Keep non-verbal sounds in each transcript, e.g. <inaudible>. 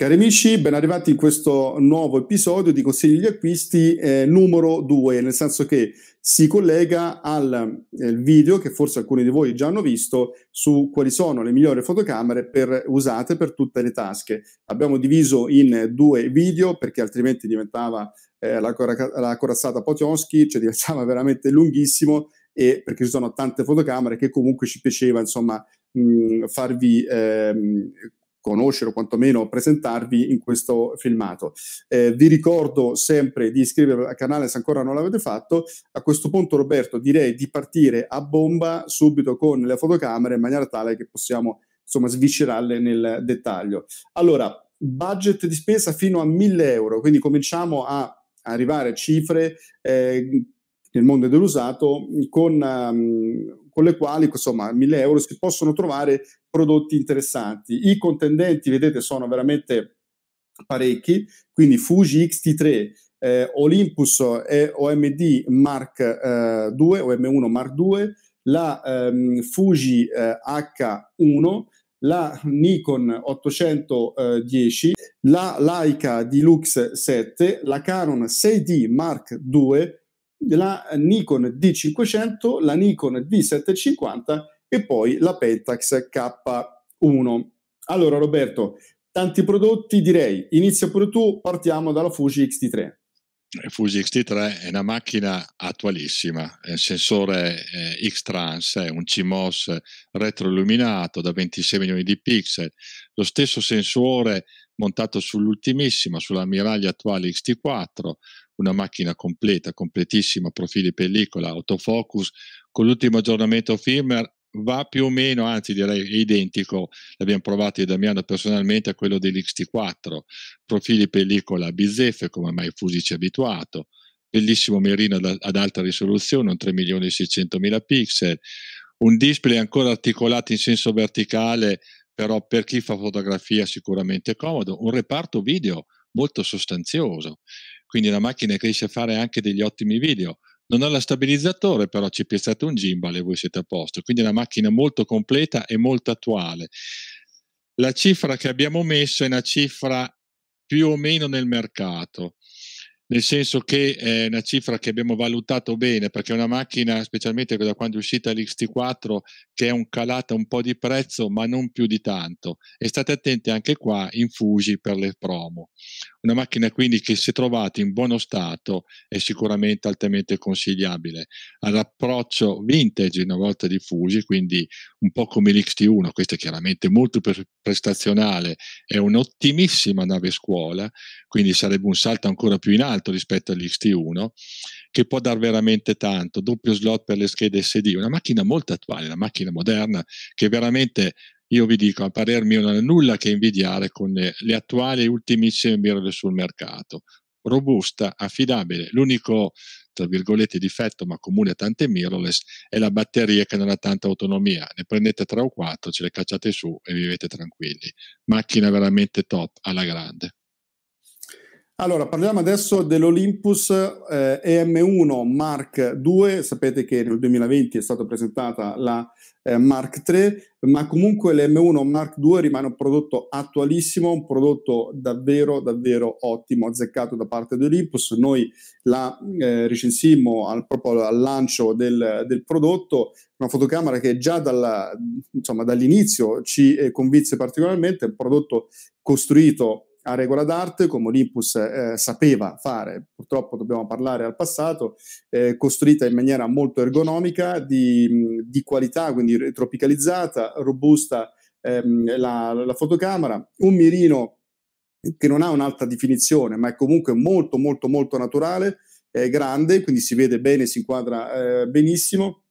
Cari amici, ben arrivati in questo nuovo episodio di Consigli di acquisti eh, numero 2, nel senso che si collega al eh, video che forse alcuni di voi già hanno visto su quali sono le migliori fotocamere per, usate per tutte le tasche. Abbiamo diviso in due video perché altrimenti diventava eh, la, la corazzata Potionski, cioè diventava veramente lunghissimo e perché ci sono tante fotocamere che comunque ci piaceva insomma mh, mm, farvi ehm, conoscere o quantomeno presentarvi in questo filmato. Eh, vi ricordo sempre di iscrivervi al canale se ancora non l'avete fatto. A questo punto, Roberto, direi di partire a bomba subito con le fotocamere in maniera tale che possiamo insomma sviscerarle nel dettaglio. Allora, budget di spesa fino a 1000 euro, quindi cominciamo a arrivare a cifre eh, nel mondo dell'usato con, um, con le quali insomma 1000 euro si possono trovare prodotti interessanti. I contendenti, vedete, sono veramente parecchi, quindi Fuji XT3, eh, Olympus e OMD Mark eh, 2, OM1 Mark 2, la ehm, Fuji eh, H1, la Nikon 810, la Leica Deluxe 7, la Canon 6D Mark 2, la Nikon D500, la Nikon D750 e poi la Pentax K1. Allora Roberto, tanti prodotti direi, inizio pure tu, partiamo dalla Fuji X-T3. Eh, Fuji X-T3 è una macchina attualissima, è un sensore eh, X-Trans, è un CMOS retroilluminato da 26 milioni di pixel, lo stesso sensore montato sull'ultimissima, sull'ammiraglia attuale X-T4, una macchina completa, completissima, profili pellicola, autofocus, con l'ultimo aggiornamento firmware va più o meno, anzi direi identico, l'abbiamo provato io e Damiano personalmente, a quello dell'XT4, profili pellicola bizzeffe come mai Fusi ci è abituato, bellissimo merino ad, ad alta risoluzione, un 3 milioni e 600 mila pixel, un display ancora articolato in senso verticale, però per chi fa fotografia sicuramente comodo, un reparto video molto sostanzioso, quindi la macchina che riesce a fare anche degli ottimi video, non ha la stabilizzatore, però ci piazzate un gimbal e voi siete a posto. Quindi è una macchina molto completa e molto attuale. La cifra che abbiamo messo è una cifra più o meno nel mercato nel senso che è una cifra che abbiamo valutato bene perché è una macchina, specialmente da quando è uscita l'XT4, che è un calata un po' di prezzo, ma non più di tanto. E state attenti anche qua in Fuji per le promo. Una macchina quindi che se trovata in buono stato è sicuramente altamente consigliabile. All'approccio vintage una volta diffusi, quindi un po' come l'XT1, questa è chiaramente molto prestazionale, è un'ottimissima nave scuola, quindi sarebbe un salto ancora più in alto rispetto all'XT1, che può dar veramente tanto, doppio slot per le schede SD, una macchina molto attuale, una macchina moderna che veramente io vi dico, a parer mio non è nulla che invidiare con le, le attuali e ultimissime mirrorless sul mercato. Robusta, affidabile. L'unico, tra virgolette, difetto, ma comune a tante mirrorless, è la batteria che non ha tanta autonomia. Ne prendete tre o quattro, ce le cacciate su e vivete tranquilli. Macchina veramente top, alla grande. Allora, parliamo adesso dell'Olympus eh, EM1 Mark II, sapete che nel 2020 è stata presentata la eh, Mark III, ma comunque lem 1 Mark II rimane un prodotto attualissimo, un prodotto davvero, davvero ottimo, azzeccato da parte dell'Olympus. Noi la eh, recensimmo al, proprio al lancio del, del, prodotto, una fotocamera che già dalla, insomma, dall'inizio ci eh, convinse particolarmente, un prodotto costruito a regola d'arte, come Olympus eh, sapeva fare, purtroppo dobbiamo parlare al passato, eh, costruita in maniera molto ergonomica, di, di qualità, quindi tropicalizzata, robusta ehm, la, la fotocamera, un mirino che non ha un'alta definizione, ma è comunque molto molto molto naturale, è grande, quindi si vede bene, si inquadra eh, benissimo.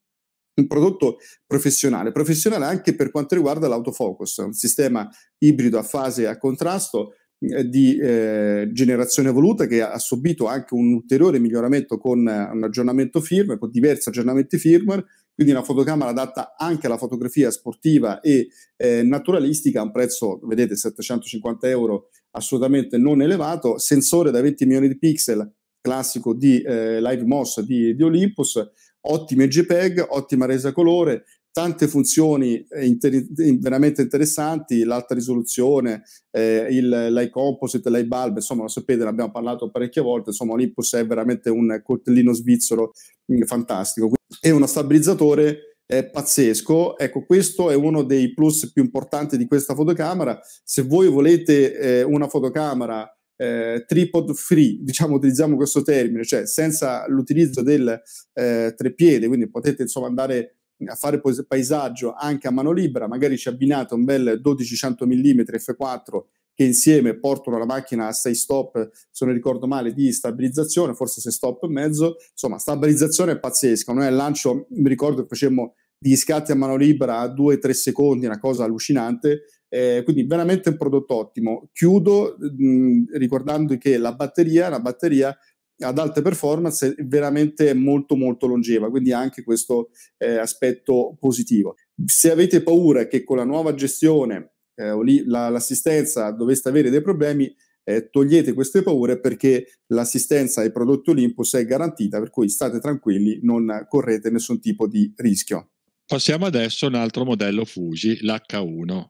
Un prodotto professionale, professionale anche per quanto riguarda l'autofocus, un sistema ibrido a fase e a contrasto eh, di eh, generazione evoluta che ha subito anche un ulteriore miglioramento con eh, un aggiornamento firmware, con diversi aggiornamenti firmware, quindi una fotocamera adatta anche alla fotografia sportiva e eh, naturalistica a un prezzo, vedete, 750 euro, assolutamente non elevato, sensore da 20 milioni di pixel classico di eh, Live MOS di, di Olympus, ottime JPEG, ottima resa colore, tante funzioni eh, interi- veramente interessanti, l'alta risoluzione, eh, il, l'iComposite, l'iBulb, insomma lo sapete, ne abbiamo parlato parecchie volte, insomma Olympus è veramente un coltellino svizzero mh, mm, fantastico. È uno stabilizzatore è pazzesco. Ecco, questo è uno dei plus più importanti di questa fotocamera. Se voi volete eh, una fotocamera eh, tripod free, <laughs> diciamo utilizziamo questo termine, cioè senza l'utilizzo del eh, treppiede, quindi potete insomma andare a fare paesaggio anche a mano libera, magari ci abbinate un bel 1200 mm f4 che insieme portano la macchina a 6 stop, se non ricordo male, di stabilizzazione, forse 6 stop e mezzo, insomma stabilizzazione è pazzesca, noi al lancio mi ricordo che facemmo gli scatti a mano libera a 2-3 secondi, una cosa allucinante, eh, quindi veramente un prodotto ottimo. Chiudo mh, ricordando che la batteria, una batteria ad alte performance è veramente molto molto longeva, quindi anche questo eh, aspetto positivo. Se avete paura che con la nuova gestione eh, lì, la, l'assistenza doveste avere dei problemi, eh, togliete queste paure perché l'assistenza ai prodotti Olympus è garantita, per cui state tranquilli, non correte nessun tipo di rischio. Passiamo adesso a un altro modello Fuji, l'H1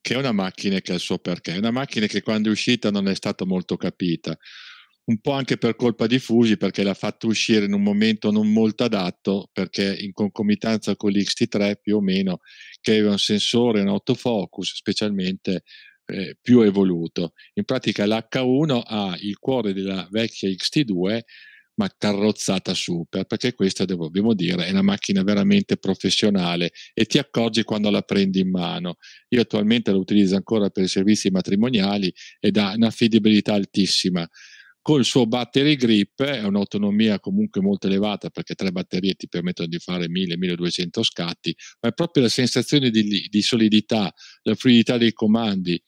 che è una macchina che ha il suo perché, è una macchina che quando è uscita non è stata molto capita, un po' anche per colpa di Fusi perché l'ha fatta uscire in un momento non molto adatto, perché in concomitanza con l'XT3 più o meno, che aveva un sensore, un autofocus specialmente eh, più evoluto. In pratica l'H1 ha il cuore della vecchia XT2 ma carrozzata super, perché questa devo, dobbiamo dire è una macchina veramente professionale e ti accorgi quando la prendi in mano. Io attualmente la utilizzo ancora per i servizi matrimoniali ed ha una un'affidabilità altissima. Col suo battery grip eh, è un'autonomia comunque molto elevata perché tre batterie ti permettono di fare 1000-1200 scatti, ma è proprio la sensazione di, di solidità, la fluidità dei comandi,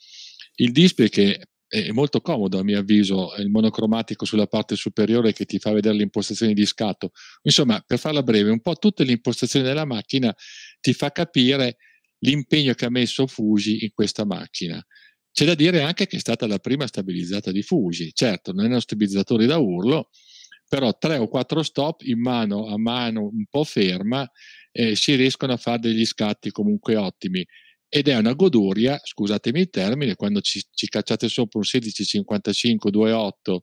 il display che è molto comodo a mio avviso, il monocromatico sulla parte superiore che ti fa vedere le impostazioni di scatto. Insomma, per farla breve, un po' tutte le impostazioni della macchina ti fa capire l'impegno che ha messo Fuji in questa macchina. C'è da dire anche che è stata la prima stabilizzata di Fuji, certo, non è uno stabilizzatore da urlo, però tre o quattro stop in mano a mano un po' ferma eh, si riescono a fare degli scatti comunque ottimi ed è una goduria, scusatemi il termine, quando ci, ci cacciate sopra un 1655-28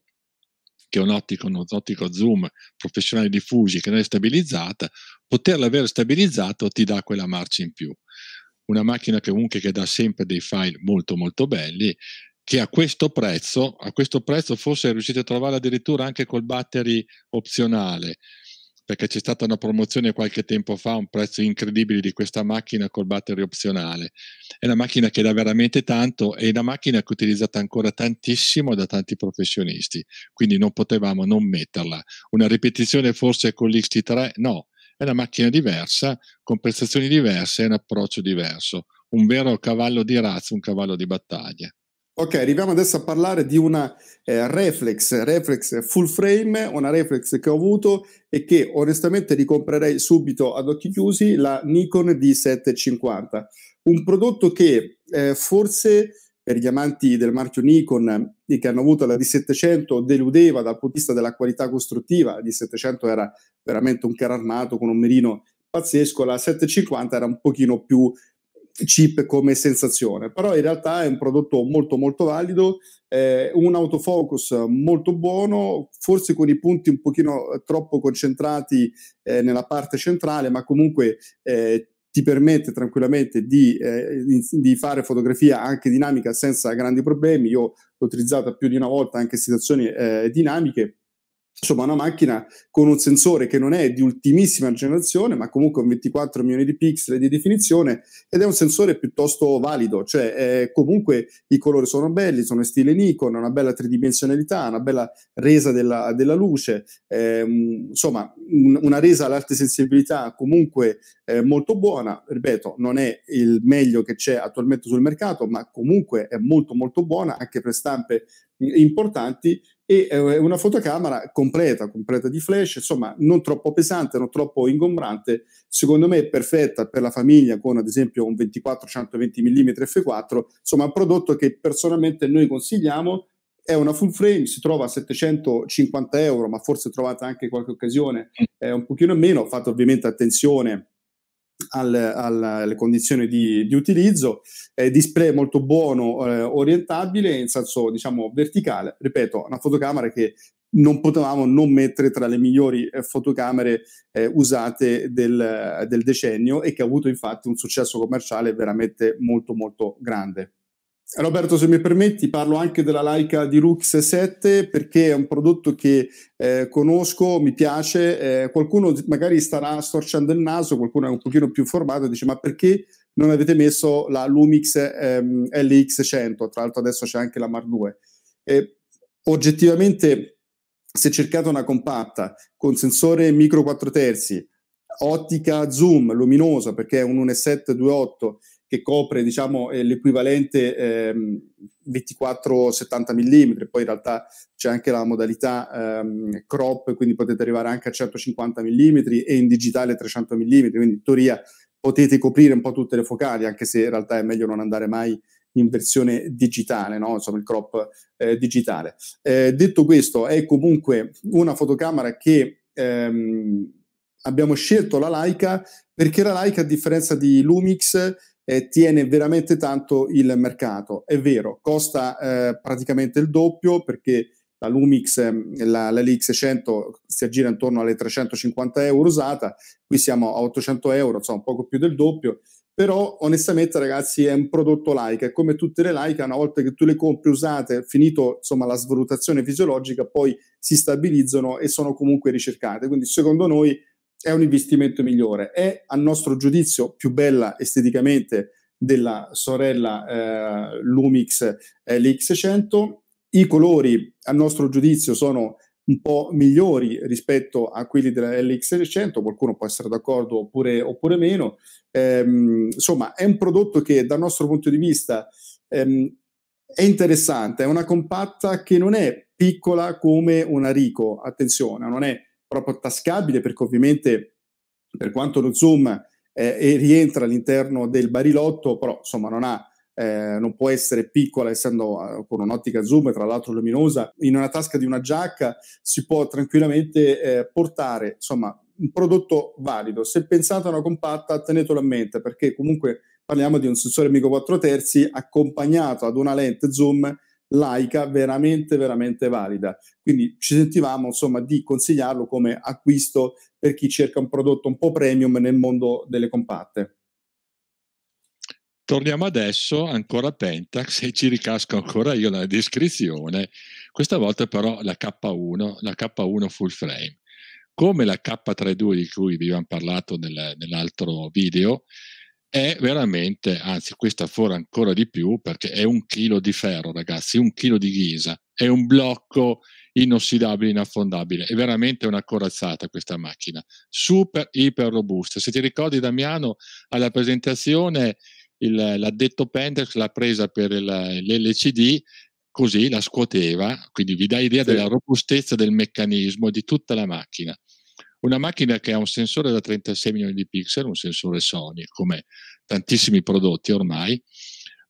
che è un ottico, un ottico zoom professionale di Fuji che non è stabilizzata, poterla avere stabilizzato ti dà quella marcia in più. Una macchina che comunque che dà sempre dei file molto molto belli, che a questo prezzo, a questo prezzo forse riuscite a trovarla addirittura anche col battery opzionale, perché c'è stata una promozione qualche tempo fa a un prezzo incredibile di questa macchina col battery opzionale. È una macchina che dà veramente tanto è una macchina che è utilizzata ancora tantissimo da tanti professionisti, quindi non potevamo non metterla. Una ripetizione forse con l'XT3? No, è una macchina diversa, con prestazioni diverse e un approccio diverso. Un vero cavallo di razza, un cavallo di battaglia. Ok, arriviamo adesso a parlare di una eh, reflex, reflex full frame, una reflex che ho avuto e che onestamente ricomprerei subito ad occhi chiusi, la Nikon D750. Un prodotto che eh, forse per gli amanti del marchio Nikon eh, che hanno avuto la D700 deludeva dal punto di vista della qualità costruttiva, la D700 era veramente un caro armato con un mirino pazzesco, la 750 era un pochino più cheap come sensazione, però in realtà è un prodotto molto molto valido, eh, un autofocus molto buono, forse con i punti un pochino troppo concentrati eh, nella parte centrale, ma comunque eh, ti permette tranquillamente di, eh, di, fare fotografia anche dinamica senza grandi problemi. Io l'ho utilizzata più di una volta anche in situazioni eh, dinamiche insomma una macchina con un sensore che non è di ultimissima generazione ma comunque con 24 milioni di pixel di definizione ed è un sensore piuttosto valido cioè eh, comunque i colori sono belli sono in stile Nikon una bella tridimensionalità una bella resa della, della luce eh, insomma un, una resa all'alte sensibilità comunque eh, molto buona ripeto non è il meglio che c'è attualmente sul mercato ma comunque è molto molto buona anche per stampe mm, importanti e eh, una fotocamera completa, completa di flash, insomma non troppo pesante, non troppo ingombrante, secondo me è perfetta per la famiglia con ad esempio un 24-120 mm f4, insomma un prodotto che personalmente noi consigliamo, è una full frame, si trova a 750 euro, ma forse trovate anche qualche occasione mm. eh, un pochino meno, fate ovviamente attenzione al, al, alle condizioni di, di utilizzo, eh, display molto buono, eh, orientabile in senso diciamo verticale, ripeto, una fotocamera che non potevamo non mettere tra le migliori eh, fotocamere eh, usate del, del decennio e che ha avuto infatti un successo commerciale veramente molto molto grande. Roberto, se mi permetti, parlo anche della Leica di Rux 7 perché è un prodotto che eh, conosco, mi piace, eh, qualcuno magari starà storcendo il naso, qualcuno è un pochino più informato e dice ma perché non avete messo la Lumix ehm, LX100? Tra l'altro adesso c'è anche la Mar 2. Eh, oggettivamente, se cercate una compatta con sensore micro 4 terzi, ottica zoom luminosa perché è un 1.728 che copre diciamo, eh, l'equivalente ehm, 24-70 mm, poi in realtà c'è anche la modalità ehm, crop, quindi potete arrivare anche a 150 mm e in digitale 300 mm, quindi in teoria potete coprire un po' tutte le focali, anche se in realtà è meglio non andare mai in versione digitale, no? insomma il crop eh, digitale. Eh, detto questo, è comunque una fotocamera che ehm, abbiamo scelto la Leica perché la Leica, a differenza di Lumix, eh, tiene veramente tanto il mercato. È vero, costa eh, praticamente il doppio perché la Lumix, ehm, la, la LX100 si aggira intorno alle 350 euro usata, qui siamo a 800 euro, insomma poco più del doppio, però onestamente ragazzi è un prodotto laica, come tutte le laica, una volta che tu le compri usate, finito insomma la svalutazione fisiologica, poi si stabilizzano e sono comunque ricercate, quindi secondo noi è un investimento migliore, è a nostro giudizio più bella esteticamente della sorella eh, Lumix eh, l'X100, i colori a nostro giudizio sono un po' migliori rispetto a quelli della LX100, qualcuno può essere d'accordo oppure, oppure meno. Ehm, insomma, è un prodotto che dal nostro punto di vista ehm, è interessante, è una compatta che non è piccola come una Rico, attenzione, non è proprio tascabile perché ovviamente per quanto lo Zoom eh, rientra all'interno del barilotto, però insomma non ha eh, non può essere piccola essendo eh, con un'ottica zoom tra l'altro luminosa, in una tasca di una giacca si può tranquillamente eh, portare insomma un prodotto valido. Se pensate a una compatta tenetelo a mente perché comunque parliamo di un sensore MICO 4 terzi accompagnato ad una lente zoom laica veramente veramente valida quindi ci sentivamo insomma di consigliarlo come acquisto per chi cerca un prodotto un po' premium nel mondo delle compatte Torniamo adesso ancora a Pentax <laughs> e ci ricasco ancora io la descrizione, questa volta però la K1, la K1 full frame. Come la K32 di cui vi abbiamo parlato nel, nell'altro video, è veramente, anzi questa fuori ancora di più perché è un chilo di ferro ragazzi, un chilo di ghisa, è un blocco inossidabile, inaffondabile, è veramente una corazzata questa macchina, super, iper robusta. Se ti ricordi Damiano, alla presentazione il, l'addetto Pendex l'ha presa per il, l'LCD così la scuoteva, quindi vi dà idea sì. della robustezza del meccanismo di tutta la macchina. Una macchina che ha un sensore da 36 milioni di pixel, un sensore Sony, come tantissimi prodotti ormai,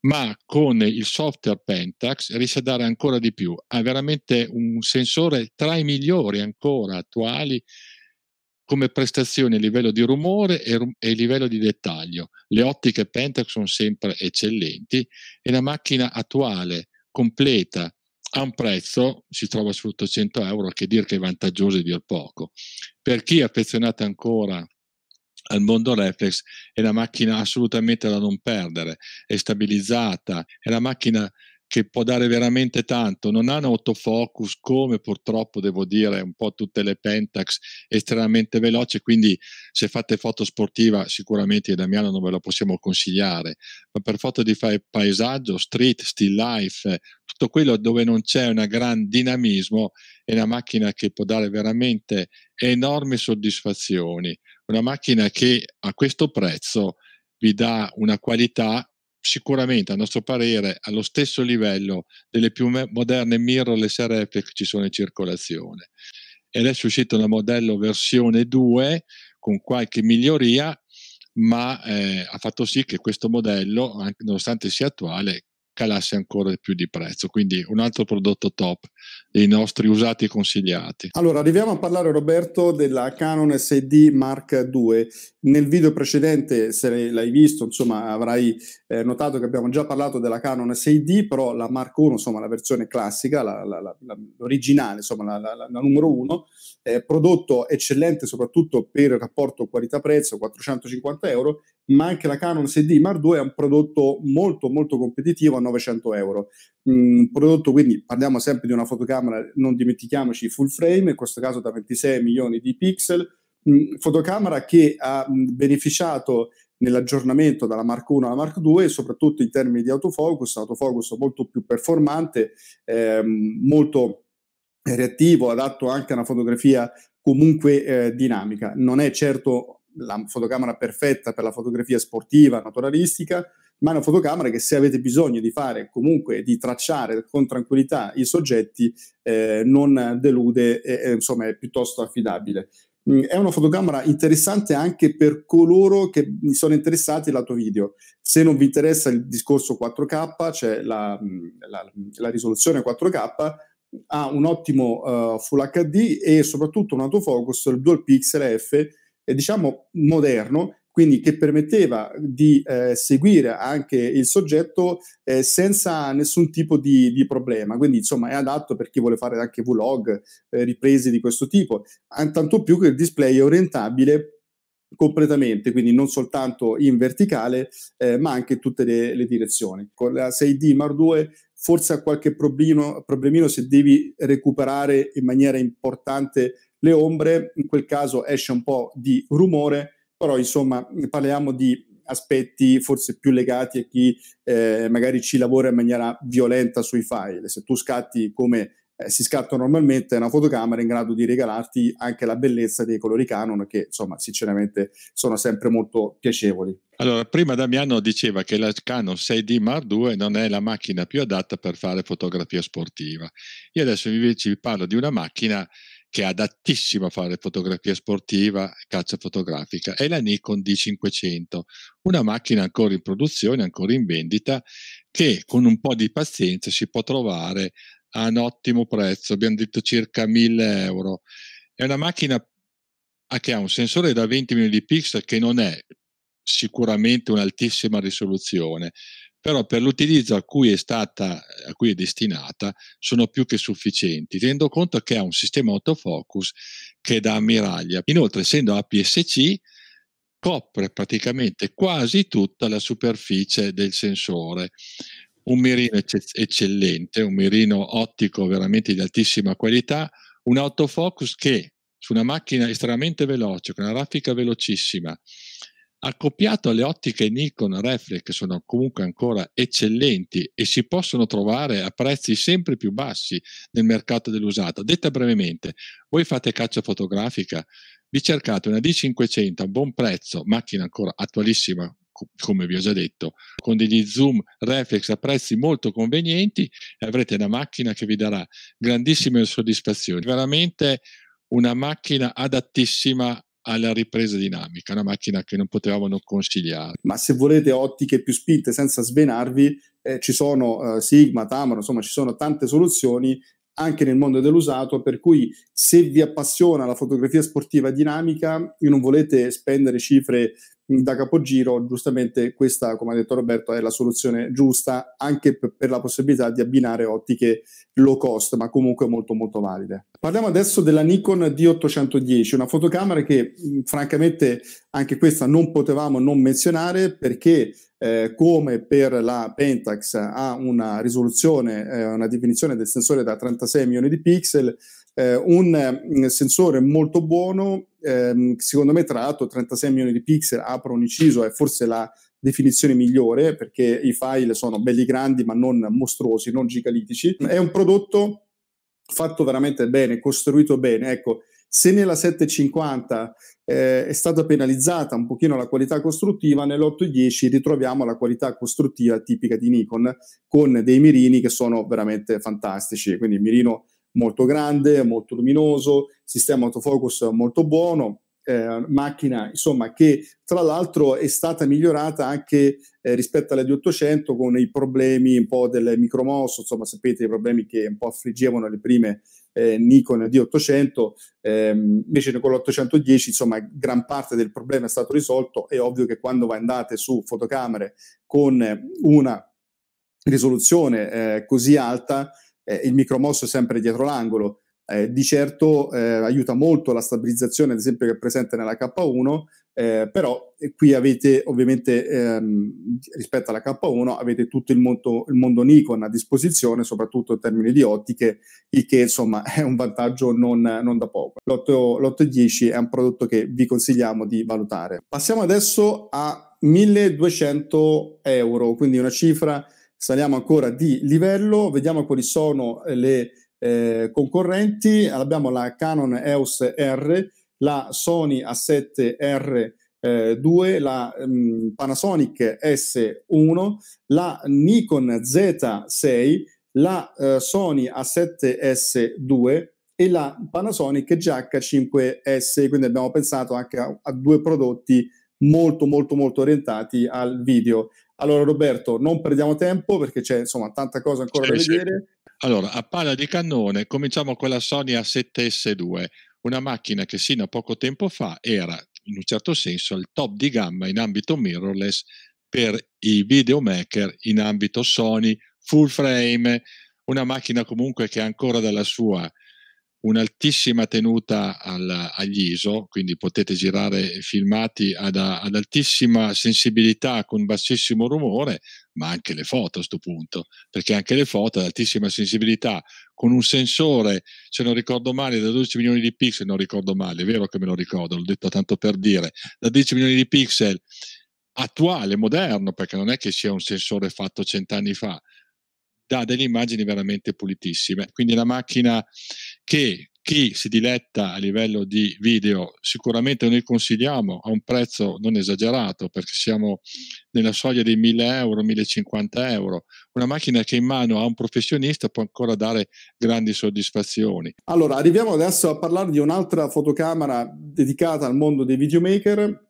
ma con il software Pentax riesce a dare ancora di più. Ha veramente un sensore tra i migliori ancora attuali come prestazioni a livello di rumore e, rum- e livello di dettaglio. Le ottiche Pentax sono sempre eccellenti e la macchina attuale, completa, a un prezzo, si trova su 800 euro, che dir che è vantaggioso e dir poco. Per chi è affezionato ancora al mondo reflex è una macchina assolutamente da non perdere, è stabilizzata, è una macchina che può dare veramente tanto, non hanno autofocus come purtroppo devo dire un po' tutte le Pentax estremamente veloce, quindi se fate foto sportiva sicuramente Damiano non ve la possiamo consigliare, ma per foto di paesaggio, street, still life, eh, tutto quello dove non c'è un gran dinamismo è una macchina che può dare veramente enormi soddisfazioni, una macchina che a questo prezzo vi dà una qualità sicuramente a nostro parere allo stesso livello delle più moderne mirrorless RF che ci sono in circolazione. E adesso è uscito una modello versione 2 con qualche miglioria, ma eh, ha fatto sì che questo modello, nonostante sia attuale, calasse ancora di più di prezzo. Quindi un altro prodotto top dei nostri usati e consigliati. Allora, arriviamo a parlare Roberto della Canon SD Mark II. Nel video precedente, se l'hai visto, insomma, avrai eh, notato che abbiamo già parlato della Canon 6D, però la Mark I, insomma, la versione classica, la, la, la, l'originale, insomma, la, numero 1, eh, prodotto eccellente soprattutto per il rapporto qualità-prezzo, 450 euro, ma anche la Canon 6D Mark II è un prodotto molto molto competitivo a 900 euro. Un mm, prodotto quindi, parliamo sempre di una fotocamera, non dimentichiamoci, full frame, in questo caso da 26 milioni di pixel, mh, mm, fotocamera che ha mm, beneficiato nell'aggiornamento dalla Mark 1 alla Mark 2, soprattutto in termini di autofocus, autofocus molto più performante, ehm, molto eh, reattivo, adatto anche a una fotografia comunque eh, dinamica. Non è certo la fotocamera perfetta per la fotografia sportiva, naturalistica, ma è una fotocamera che se avete bisogno di fare comunque, di tracciare con tranquillità i soggetti, eh, non delude, e, insomma è piuttosto affidabile. Mm, è una fotocamera interessante anche per coloro che sono interessati lato video. Se non vi interessa il discorso 4K, cioè la, mm, la, mm, la risoluzione 4K, ha un ottimo uh, Full HD e soprattutto un autofocus, il dual pixel F, eh, diciamo moderno, quindi che permetteva di eh, seguire anche il soggetto eh, senza nessun tipo di, di, problema. Quindi insomma è adatto per chi vuole fare anche vlog, eh, riprese di questo tipo, tanto più che il display è orientabile completamente, quindi non soltanto in verticale, eh, ma anche in tutte le, le, direzioni. Con la 6D Mark II forse ha qualche problemino, problemino se devi recuperare in maniera importante le ombre, in quel caso esce un po' di rumore, però insomma parliamo di aspetti forse più legati a chi eh, magari ci lavora in maniera violenta sui file. Se tu scatti come eh, si scatta normalmente una fotocamera è in grado di regalarti anche la bellezza dei colori Canon che insomma sinceramente sono sempre molto piacevoli. Allora, prima Damiano diceva che la Canon 6D Mark II non è la macchina più adatta per fare fotografia sportiva. Io adesso invece vi parlo di una macchina che è adattissima a fare fotografia sportiva, caccia fotografica, è la Nikon D500, una macchina ancora in produzione, ancora in vendita, che con un po' di pazienza si può trovare a un ottimo prezzo, abbiamo detto circa 1000 euro. È una macchina che ha un sensore da 20 milioni di pixel che non è sicuramente un'altissima risoluzione, però per l'utilizzo a cui è stata a cui è destinata sono più che sufficienti, tenendo conto che ha un sistema autofocus che da ammiraglia. Inoltre, essendo APS-C, copre praticamente quasi tutta la superficie del sensore. Un mirino eccellente, un mirino ottico veramente di altissima qualità, un autofocus che su una macchina estremamente veloce, con una raffica velocissima, Accoppiato alle ottiche Nikon reflex che sono comunque ancora eccellenti e si possono trovare a prezzi sempre più bassi nel mercato dell'usato. Detta brevemente, voi fate caccia fotografica, vi cercate una D500 a buon prezzo, macchina ancora attualissima come vi ho già detto, con degli zoom reflex a prezzi molto convenienti e avrete una macchina che vi darà grandissime soddisfazioni, veramente una macchina adattissima alla ripresa dinamica, una macchina che non potevamo non consigliare. Ma se volete ottiche più spinte senza svenarvi, eh, ci sono eh, Sigma, Tamaro, insomma ci sono tante soluzioni anche nel mondo dell'usato, per cui se vi appassiona la fotografia sportiva dinamica e non volete spendere cifre da capogiro, giustamente questa, come ha detto Roberto, è la soluzione giusta anche per la possibilità di abbinare ottiche low cost, ma comunque molto molto valide. Parliamo adesso della Nikon D810, una fotocamera che francamente anche questa non potevamo non menzionare perché eh, come per la Pentax ha una risoluzione, eh, una definizione del sensore da 36 milioni di pixel, eh, un mm, sensore molto buono, ehm, secondo me tra l'altro 36 milioni di pixel, apro un inciso, è forse la definizione migliore perché i file sono belli grandi ma non mostruosi, non gigalitici. È un prodotto fatto veramente bene, costruito bene. Ecco, se nella 750 eh, è stata penalizzata un pochino la qualità costruttiva, nell'810 ritroviamo la qualità costruttiva tipica di Nikon con dei mirini che sono veramente fantastici. Quindi il mirino molto grande, molto luminoso, sistema autofocus molto buono, eh, macchina insomma che tra l'altro è stata migliorata anche eh, rispetto alla d 800 con i problemi un po' del micromosso, insomma sapete i problemi che un po' affliggevano le prime eh, Nikon D800, ehm, invece con l'810 insomma gran parte del problema è stato risolto, è ovvio che quando andate su fotocamere con una risoluzione eh, così alta eh, il micromosso è sempre dietro l'angolo. Eh, di certo eh, aiuta molto la stabilizzazione, ad esempio, che è presente nella K1, eh, però eh, qui avete ovviamente ehm, rispetto alla K1 avete tutto il mondo, il mondo, Nikon a disposizione, soprattutto in termini di ottiche, il che insomma è un vantaggio non, non da poco. L'810 è un prodotto che vi consigliamo di valutare. Passiamo adesso a 1200 euro, quindi una cifra saliamo ancora di livello, vediamo quali sono eh, le eh, concorrenti. Abbiamo la Canon EOS R, la Sony A7R2, eh, la mh, mm, Panasonic S1, la Nikon Z6, la eh, Sony A7S2 e la Panasonic GH5S. Quindi abbiamo pensato anche a, a due prodotti molto molto molto orientati al video allora Roberto, non perdiamo tempo perché c'è insomma tanta cosa ancora sì, da vedere. Allora, a palla di cannone, cominciamo con la Sony A7S2, una macchina che sino a poco tempo fa era in un certo senso il top di gamma in ambito mirrorless per i videomaker in ambito Sony, full frame, una macchina comunque che ancora dalla sua un'altissima tenuta al, agli ISO, quindi potete girare filmati ad, ad, altissima sensibilità con bassissimo rumore, ma anche le foto a questo punto, perché anche le foto ad altissima sensibilità con un sensore, se non ricordo male, da 12 milioni di pixel, non ricordo male, è vero che me lo ricordo, l'ho detto tanto per dire, da 10 milioni di pixel attuale, moderno, perché non è che sia un sensore fatto cent'anni fa, dà delle immagini veramente pulitissime. Quindi la macchina che chi si diletta a livello di video sicuramente noi consigliamo a un prezzo non esagerato perché siamo nella soglia dei 1000 euro, 1050 euro. Una macchina che in mano a un professionista può ancora dare grandi soddisfazioni. Allora, arriviamo adesso a parlare di un'altra fotocamera dedicata al mondo dei videomaker.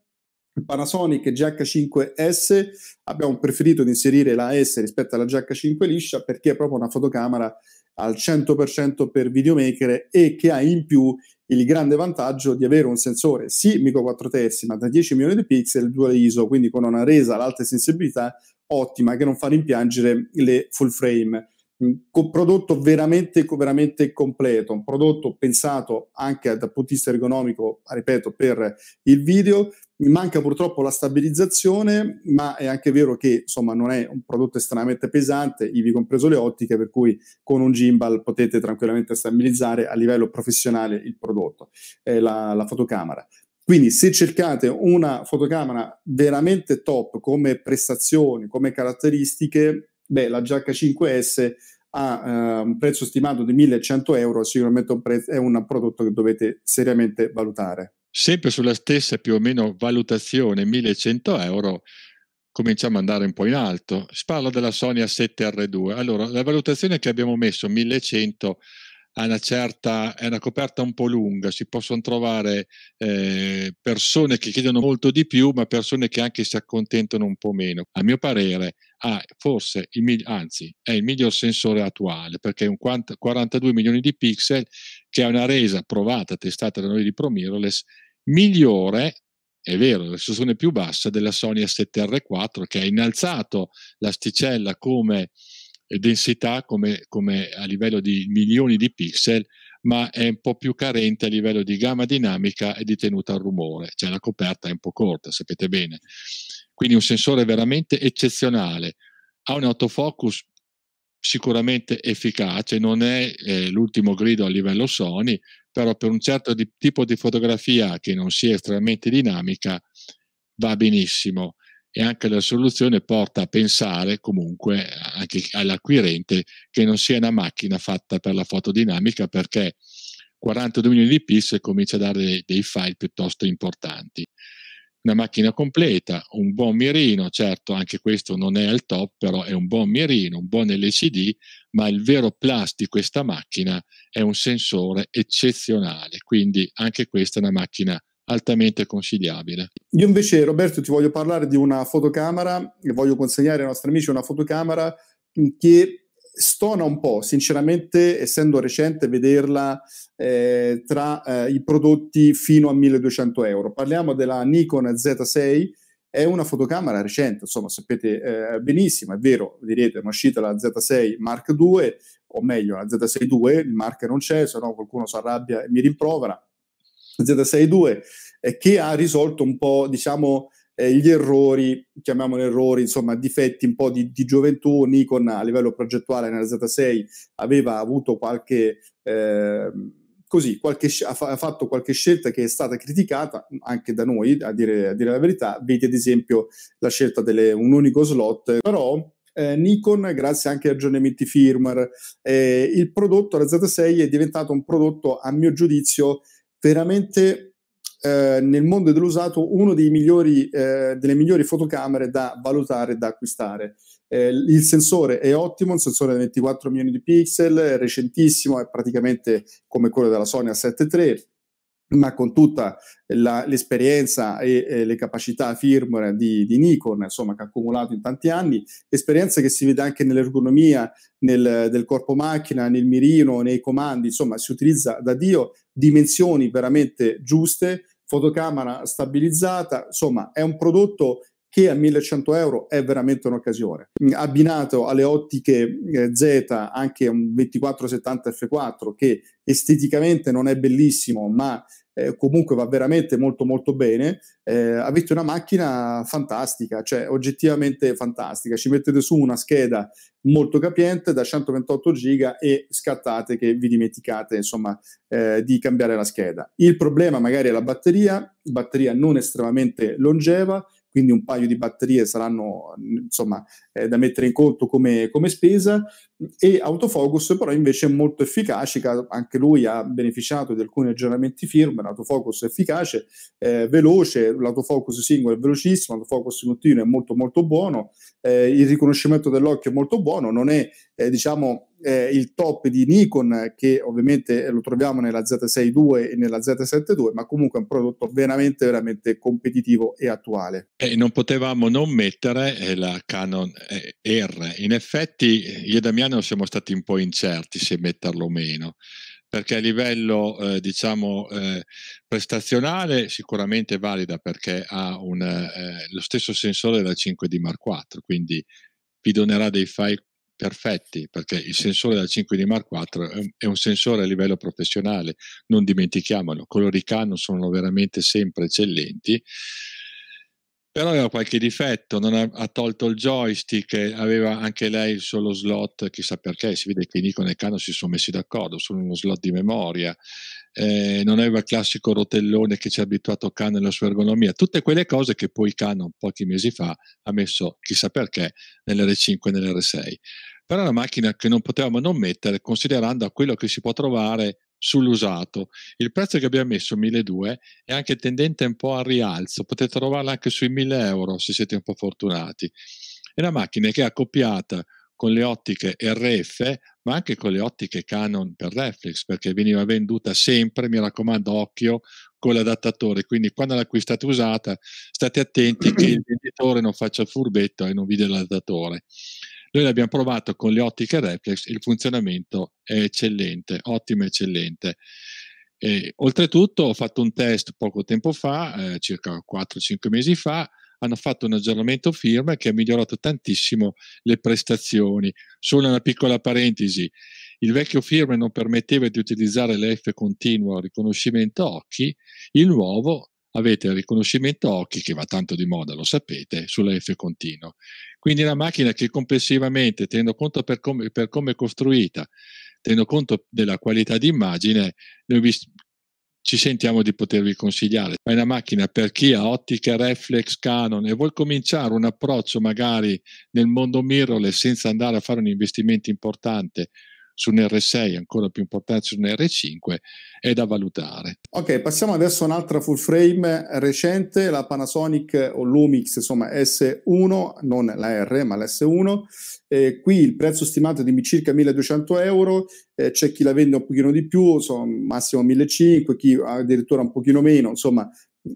Panasonic GH5S abbiamo preferito di inserire la S rispetto alla GH5 liscia perché è proprio una fotocamera al 100% per videomaker e che ha in più il grande vantaggio di avere un sensore sì micro 4 terzi ma da 10 milioni di pixel, dual ISO, quindi con una resa all'alta sensibilità ottima che non fa rimpiangere le full frame. Un prodotto veramente, veramente completo, un prodotto pensato anche dal punto di vista ergonomico, ripeto, per il video, manca purtroppo la stabilizzazione, ma è anche vero che insomma, non è un prodotto estremamente pesante, ivi compreso le ottiche, per cui con un gimbal potete tranquillamente stabilizzare a livello professionale il prodotto, eh, la, la fotocamera. Quindi se cercate una fotocamera veramente top come prestazioni, come caratteristiche, beh, la giacca 5S ha eh, un prezzo stimato di 1100 euro, sicuramente un pre- è un prodotto che dovete seriamente valutare sempre sulla stessa più o meno valutazione, 1100 euro, cominciamo ad andare un po' in alto. Si parla della Sony A7R2. Allora, la valutazione che abbiamo messo, 1100, euro, ha una certa, è una coperta un po' lunga, si possono trovare eh, persone che chiedono molto di più, ma persone che anche si accontentano un po' meno. A mio parere ha forse, il, anzi, è il miglior sensore attuale, perché è un 42 milioni di pixel che ha una resa provata, testata da noi di ProMirrorless, migliore è vero, la risoluzione più bassa della Sony A7R4 che ha innalzato l'asticella come eh, densità come, come a livello di milioni di pixel, ma è un po' più carente a livello di gamma dinamica e di tenuta al rumore, cioè la coperta è un po' corta, sapete bene. Quindi un sensore veramente eccezionale, ha un autofocus sicuramente efficace, non è eh, l'ultimo grido a livello Sony, però per un certo di, tipo di fotografia che non sia estremamente dinamica va benissimo e anche la soluzione porta a pensare comunque anche all'acquirente che non sia una macchina fatta per la fotodinamica perché 42 milioni di pixel comincia a dare dei file piuttosto importanti. Una macchina completa, un buon mirino, certo anche questo non è al top, però è un buon mirino, un buon LCD, ma il vero plus di questa macchina è un sensore eccezionale, quindi anche questa è una macchina altamente consigliabile. Io invece Roberto ti voglio parlare di una fotocamera, voglio consegnare ai nostri amici una fotocamera mm, che stona un po', sinceramente, essendo recente, vederla eh, tra eh, i prodotti fino a 1200 euro. Parliamo della Nikon Z6, è una fotocamera recente, insomma, sapete eh, benissimo, è vero, direte, è uscita la Z6 Mark II, o meglio, la Z6 II, il Mark non c'è, se no qualcuno si arrabbia e mi rimprovera. Z62, eh, che ha risolto un po', diciamo, eh, gli errori, chiamiamoli errori, insomma, difetti un po' di, di, gioventù. Nikon a livello progettuale nella Z6 aveva avuto qualche... Eh, così qualche, ha, fatto qualche scelta che è stata criticata anche da noi, a dire, a dire la verità. Vedi ad esempio la scelta di un unico slot, però eh, Nikon, grazie anche a aggiornamenti firmware, eh, il prodotto, la Z6, è diventato un prodotto, a mio giudizio, veramente eh, nel mondo dell'usato una eh, delle migliori fotocamere da valutare e da acquistare. Eh, il sensore è ottimo, un sensore da 24 milioni di pixel, recentissimo, è praticamente come quello della Sony A7 III, ma con tutta la, l'esperienza e, e, le capacità firmware di, di, Nikon, insomma, che ha accumulato in tanti anni, esperienza che si vede anche nell'ergonomia nel, del corpo macchina, nel mirino, nei comandi, insomma, si utilizza da Dio dimensioni veramente giuste, fotocamera stabilizzata, insomma, è un prodotto che a 1100 euro è veramente un'occasione. Mm, abbinato alle ottiche eh, Z anche un 2470 F4 che esteticamente non è bellissimo, ma eh, comunque va veramente molto molto bene, eh, avete una macchina fantastica, cioè oggettivamente fantastica. Ci mettete su una scheda molto capiente da 128 giga e scattate che vi dimenticate insomma eh, di cambiare la scheda. Il problema magari è la batteria, batteria non estremamente longeva, quindi un paio di batterie saranno insomma eh, da mettere in conto come, come, spesa e autofocus però invece è molto efficace anche lui ha beneficiato di alcuni aggiornamenti firmware autofocus efficace eh, veloce l'autofocus singolo è velocissimo l'autofocus continuo è molto molto buono eh, il riconoscimento dell'occhio è molto buono non è eh, diciamo eh, il top di Nikon, che ovviamente lo troviamo nella Z62 e nella Z72, ma comunque è un prodotto veramente, veramente competitivo e attuale. E non potevamo non mettere eh, la Canon eh, R. In effetti, eh, io e Damiano siamo stati un po' incerti se metterlo o meno perché a livello eh, diciamo eh, prestazionale sicuramente è valida perché ha un, eh, lo stesso sensore della 5D Mark IV quindi vi donerà dei file perfetti, perché il sensore da 5 di Mark 4 è un sensore a livello professionale, non dimentichiamolo, colori Canon sono veramente sempre eccellenti, però aveva qualche difetto, non ha, ha, tolto il joystick, aveva anche lei il solo slot, chissà perché, si vede che Nikon e Canon si sono messi d'accordo solo uno slot di memoria, eh, non aveva il classico rotellone che ci ha abituato Khan nella sua ergonomia, tutte quelle cose che poi Khan pochi mesi fa ha messo chissà perché nell'R5 e nell'R6. Però è una macchina che non potevamo non mettere considerando quello che si può trovare sull'usato. Il prezzo che abbiamo messo, 1200, è anche tendente un po' al rialzo, potete trovarla anche sui 1000 euro se siete un po' fortunati. È una macchina che è accoppiata con le ottiche RF, ma anche con le ottiche Canon per reflex, perché veniva venduta sempre, mi raccomando, occhio con l'adattatore. Quindi quando l'acquistate usata, state attenti che il venditore non faccia il furbetto e non vi dia l'adattatore. Noi l'abbiamo provato con le ottiche reflex, il funzionamento è eccellente, ottimo eccellente. E, oltretutto ho fatto un test poco tempo fa, eh, circa 4-5 mesi fa, hanno fatto un aggiornamento firma che ha migliorato tantissimo le prestazioni. Solo una piccola parentesi, il vecchio firma non permetteva di utilizzare l'F continuo al riconoscimento occhi, il nuovo avete il riconoscimento occhi che va tanto di moda, lo sapete, sulla F continuo. Quindi una macchina che complessivamente, tenendo conto per come, per come è costruita, tenendo conto della qualità di immagine, noi ci sentiamo di potervi consigliare. È una macchina per chi ha ottica, reflex, Canon e vuol cominciare un approccio magari nel mondo mirrorless senza andare a fare un investimento importante su un R6 ancora più importante su un R5 è da valutare. Ok, passiamo adesso a un'altra full frame recente, la Panasonic o Lumix, insomma S1, non la R ma la s 1 Eh, qui il prezzo stimato è di circa 1200 euro, eh, c'è chi la vende un pochino di più, insomma, massimo 1500, chi addirittura un pochino meno, insomma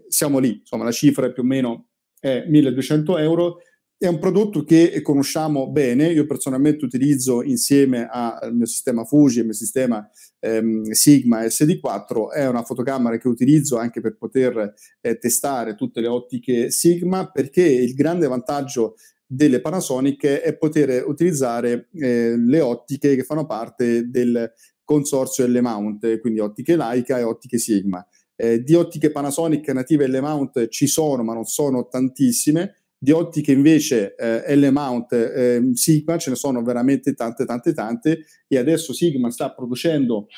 siamo lì, insomma la cifra è più o meno è 1200 euro è un prodotto che conosciamo bene, io personalmente utilizzo insieme al mio sistema Fuji, e al mio sistema ehm, Sigma SD4, è una fotocamera che utilizzo anche per poter eh, testare tutte le ottiche Sigma perché il grande vantaggio delle Panasonic è poter utilizzare eh, le ottiche che fanno parte del consorzio L-Mount, quindi ottiche Leica e ottiche Sigma. Eh, di ottiche Panasonic native L-Mount ci sono, ma non sono tantissime, di ottiche invece eh, L-mount, eh, Sigma, ce ne sono veramente tante, tante, tante e adesso Sigma sta producendo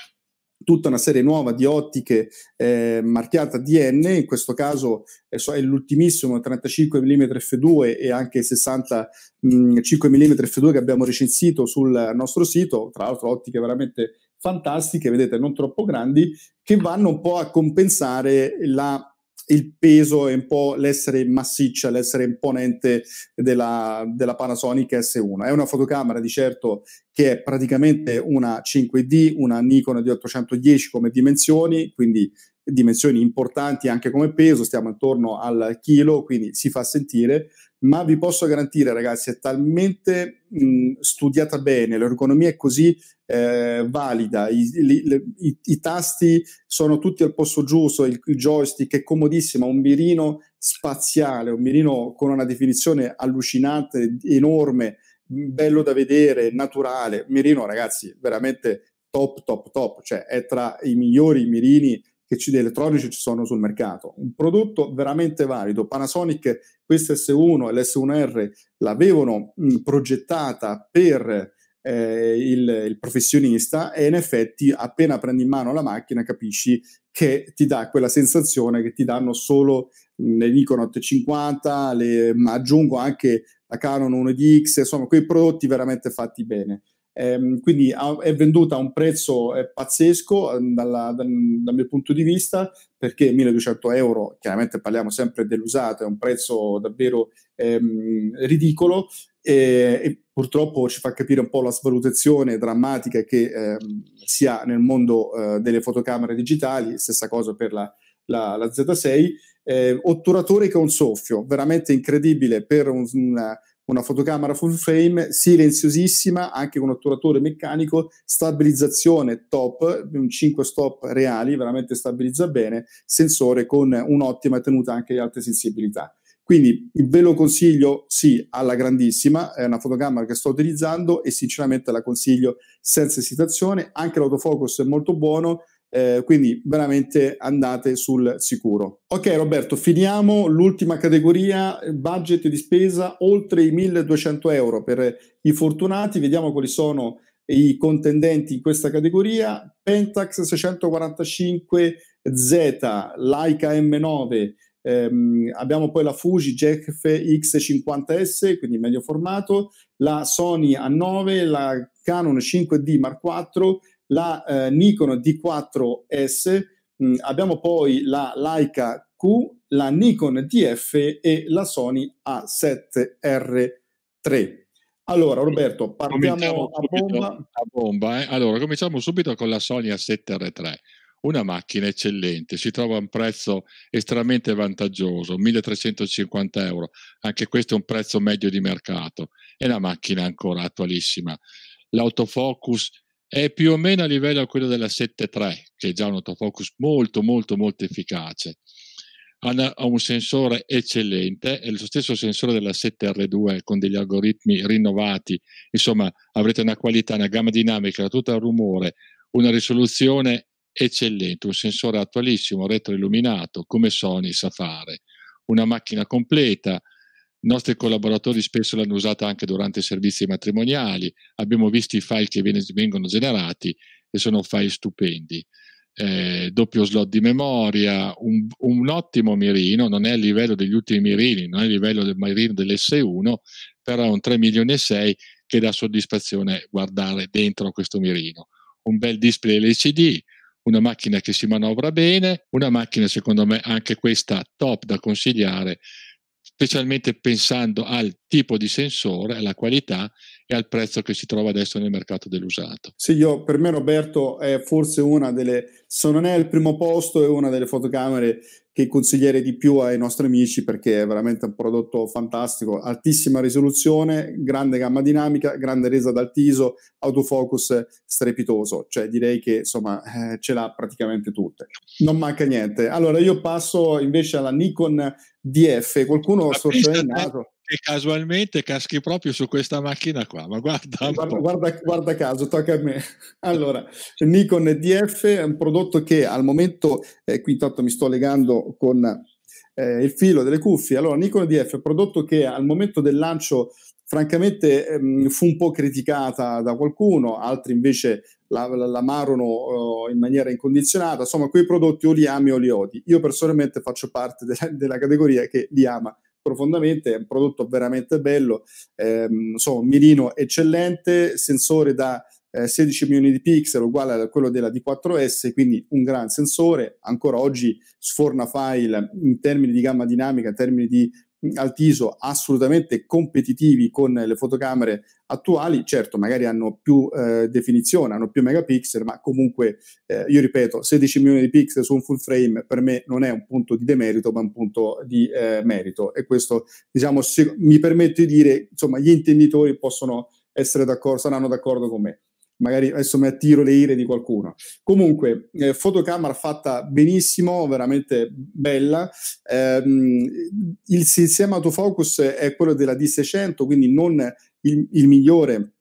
tutta una serie nuova di ottiche eh, marchiata DN, in questo caso eh, è l'ultimissimo 35 mm f2 e anche 65 mm f2 che abbiamo recensito sul nostro sito, tra l'altro ottiche veramente fantastiche, vedete non troppo grandi, che vanno un po' a compensare la il peso e un po' l'essere massiccia, l'essere imponente della, della, Panasonic S1. È una fotocamera di certo che è praticamente una 5D, una Nikon di 810 come dimensioni, quindi dimensioni importanti anche come peso, stiamo intorno al chilo, quindi si fa sentire, ma vi posso garantire ragazzi è talmente mh, studiata bene, l'ergonomia è così eh, valida, I, li, le, i, i, tasti sono tutti al posto giusto, il, il joystick è comodissimo, un mirino spaziale, un mirino con una definizione allucinante, enorme, bello da vedere, naturale, mirino ragazzi veramente top top top, cioè è tra i migliori mirini che CD elettronici ci sono sul mercato. Un prodotto veramente valido. Panasonic, questa S1 e l'S1R l'avevano mh, progettata per eh, il, il, professionista e in effetti appena prendi in mano la macchina capisci che ti dà quella sensazione che ti danno solo le Nikon 850, le, ma aggiungo anche la Canon 1DX, insomma quei prodotti veramente fatti bene. Ehm, quindi è venduta a un prezzo eh, pazzesco ehm, dalla, dal, dal, mio punto di vista perché 1200 euro, chiaramente parliamo sempre dell'usato, è un prezzo davvero ehm, ridicolo e, e, purtroppo ci fa capire un po' la svalutazione drammatica che ehm, si ha nel mondo eh, delle fotocamere digitali, stessa cosa per la, la, la Z6, eh, otturatore che un soffio, veramente incredibile per un, una, una fotocamera full frame silenziosissima, anche con otturatore meccanico, stabilizzazione top, un 5 stop reali, veramente stabilizza bene, sensore con un'ottima tenuta anche di alte sensibilità. Quindi ve lo consiglio sì alla grandissima, è una fotocamera che sto utilizzando e sinceramente la consiglio senza esitazione, anche l'autofocus è molto buono, eh, quindi veramente andate sul sicuro. Ok Roberto, finiamo l'ultima categoria, budget di spesa oltre i 1200 euro per i fortunati, vediamo quali sono i contendenti in questa categoria, Pentax 645Z, Leica M9, ehm, abbiamo poi la Fuji Jeff X50S, quindi medio formato, la Sony A9, la Canon 5D Mark IV, la eh, Nikon D4S, mh, mm, abbiamo poi la Leica Q, la Nikon DF e la Sony A7R3. Allora Roberto, partiamo a bomba. A bomba eh? Allora, cominciamo subito con la Sony A7R3 una macchina eccellente, si trova a un prezzo estremamente vantaggioso, 1350 euro, anche questo è un prezzo medio di mercato, è una macchina ancora attualissima. L'autofocus è più o meno a livello a quello della 7.3, che è già un autofocus molto, molto, molto efficace. Ha, una, ha un sensore eccellente, è lo stesso sensore della 7R2 con degli algoritmi rinnovati. Insomma, avrete una qualità, una gamma dinamica, tutta al rumore, una risoluzione eccellente, un sensore attualissimo, retroilluminato, come Sony sa fare. Una macchina completa, i nostri collaboratori spesso l'hanno usata anche durante i servizi matrimoniali, abbiamo visto i file che vengono generati e sono file stupendi. Eh, doppio slot di memoria, un, un, ottimo mirino, non è a livello degli ultimi mirini, non è a livello del mirino dell'S1, però è un 3 milioni e 6 che dà soddisfazione guardare dentro questo mirino. Un bel display LCD, una macchina che si manovra bene, una macchina secondo me anche questa top da consigliare specialmente pensando al tipo di sensore, alla qualità e al prezzo che si trova adesso nel mercato dell'usato. Sì, io, per me Roberto è forse una delle, se non è il primo posto, è una delle fotocamere che consiglierei di più ai nostri amici perché è veramente un prodotto fantastico, altissima risoluzione, grande gamma dinamica, grande resa dal TISO, autofocus strepitoso, cioè direi che insomma eh, ce l'ha praticamente tutte. Non manca niente. Allora io passo invece alla Nikon DF, qualcuno sorprende il naso che casualmente caschi proprio su questa macchina qua, ma guarda. Guarda, guarda, guarda caso, tocca a me. <laughs> Allora, Nikon DF è un prodotto che al momento, eh, qui intanto mi sto legando con eh, il filo delle cuffie, allora Nikon DF è un prodotto che al momento del lancio francamente ehm, fu un po' criticata da qualcuno, altri invece l'amarono eh, in maniera incondizionata, insomma quei prodotti o li ami o li odi. Io personalmente faccio parte della, della categoria che li ama profondamente, è un prodotto veramente bello, ehm, insomma, un mirino eccellente, sensore da 16 eh, milioni di pixel uguale a quello della D4S, quindi un gran sensore, ancora oggi sforna file in termini di gamma dinamica, in termini di Altiso assolutamente competitivi con le fotocamere attuali, certo magari hanno più eh, definizione, hanno più megapixel, ma comunque eh, io ripeto 16 milioni di pixel su un full frame per me non è un punto di demerito ma un punto di eh, merito e questo diciamo se mi permette di dire insomma gli intenditori possono essere d'accordo, saranno d'accordo con me magari adesso mi attiro le ire di qualcuno. Comunque, eh, fotocamera fatta benissimo, veramente bella. Eh, il sistema autofocus è quello della D600, quindi non il, il migliore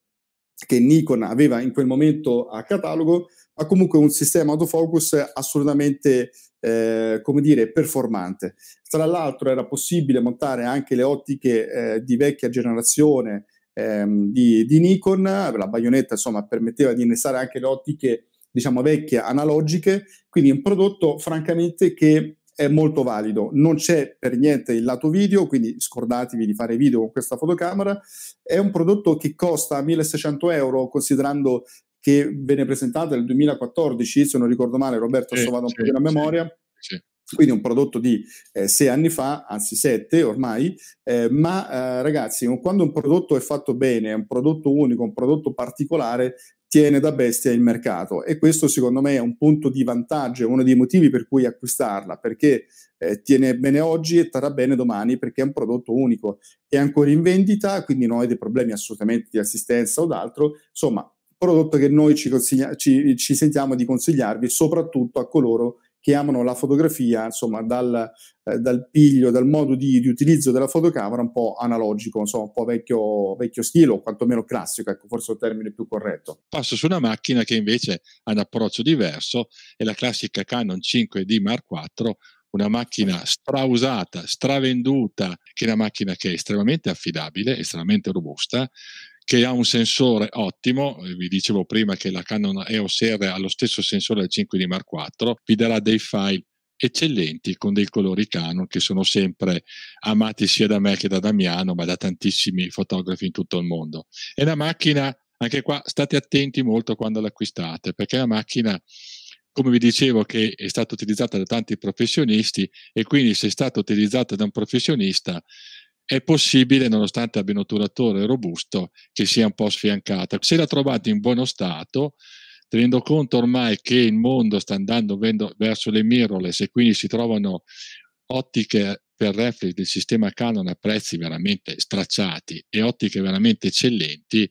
che Nikon aveva in quel momento a catalogo, ma comunque un sistema autofocus assolutamente eh, come dire, performante. Tra l'altro era possibile montare anche le ottiche eh, di vecchia generazione ehm, di, di, Nikon, la baionetta insomma permetteva di innestare anche le ottiche diciamo vecchie, analogiche, quindi un prodotto francamente che è molto valido, non c'è per niente il lato video, quindi scordatevi di fare video con questa fotocamera, è un prodotto che costa 1600 euro considerando che venne presentato nel 2014, se non ricordo male Roberto, sì, sto vado un sì, po' a memoria. Sì. Quindi un prodotto di eh, sei anni fa, anzi sette ormai, eh, ma eh, ragazzi, quando un prodotto è fatto bene, è un prodotto unico, un prodotto particolare, tiene da bestia il mercato e questo secondo me è un punto di vantaggio, è uno dei motivi per cui acquistarla, perché eh, tiene bene oggi e starà bene domani perché è un prodotto unico, è ancora in vendita, quindi non ha dei problemi assolutamente di assistenza o d'altro, insomma, prodotto che noi ci, consiglia- ci, ci sentiamo di consigliarvi soprattutto a coloro che amano la fotografia, insomma, dal, eh, dal piglio, dal modo di, di, utilizzo della fotocamera un po' analogico, insomma, un po' vecchio, vecchio stile o quantomeno classico, ecco, forse è il termine più corretto. Passo su una macchina che invece ha un approccio diverso, è la classica Canon 5D Mark IV, una macchina strausata, stravenduta, che è una macchina che è estremamente affidabile, estremamente robusta, che ha un sensore ottimo, eh, vi dicevo prima che la Canon EOS R ha lo stesso sensore del 5D Mark IV, vi darà dei file eccellenti con dei colori Canon che sono sempre amati sia da me che da Damiano, ma da tantissimi fotografi in tutto il mondo. È una macchina, anche qua state attenti molto quando l'acquistate, perché è una macchina come vi dicevo, che è stata utilizzata da tanti professionisti e quindi se è stata utilizzata da un professionista è possibile, nonostante abbia un otturatore robusto, che sia un po' sfiancata. Se la trovate in buono stato, tenendo conto ormai che il mondo sta andando verso le mirrorless e quindi si trovano ottiche per reflex del sistema Canon a prezzi veramente stracciati e ottiche veramente eccellenti,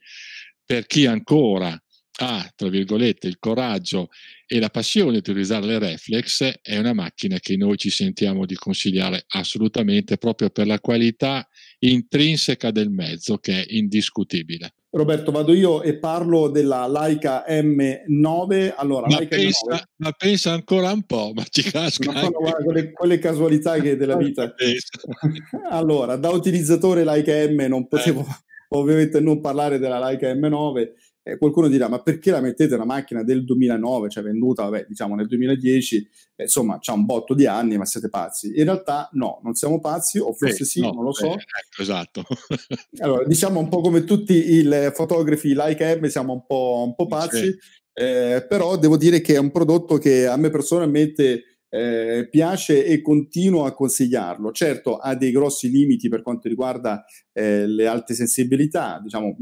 per chi ancora ha, tra virgolette, il coraggio e la passione di utilizzare le reflex, è una macchina che noi ci sentiamo di consigliare assolutamente proprio per la qualità intrinseca del mezzo che è indiscutibile. Roberto, vado io e parlo della Laika M9. Allora, ma, Leica pensa, M9. ma pensa ancora un po', ma ci casca. No, guarda, quelle, quelle, casualità che della vita. <laughs> <laughs> allora, da utilizzatore Leica M non potevo eh. ovviamente non parlare della Laika M9 eh, qualcuno dirà, ma perché la mettete una macchina del 2009, cioè venduta vabbè, diciamo nel 2010, eh, insomma c'ha un botto di anni, ma siete pazzi? In realtà no, non siamo pazzi, o forse eh, sì, no, non lo so. Eh, ecco, esatto. <laughs> allora, diciamo un po' come tutti i fotografi like M, siamo un po', un po pazzi, eh, però devo dire che è un prodotto che a me personalmente... Eh, piace e continuo a consigliarlo. Certo ha dei grossi limiti per quanto riguarda eh, le alte sensibilità, diciamo